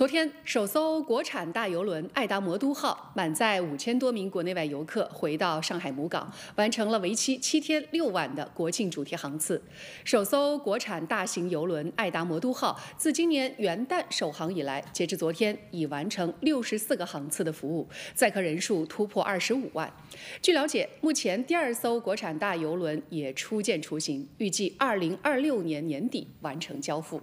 昨天，首艘国产大邮轮“爱达魔都号”满载五千多名国内外游客回到上海母港，完成了为期七天六晚的国庆主题航次。首艘国产大型邮轮“爱达魔都号”自今年元旦首航以来，截至昨天，已完成六十四个航次的服务，载客人数突破二十五万。据了解，目前第二艘国产大邮轮也初见雏形，预计二零二六年年底完成交付。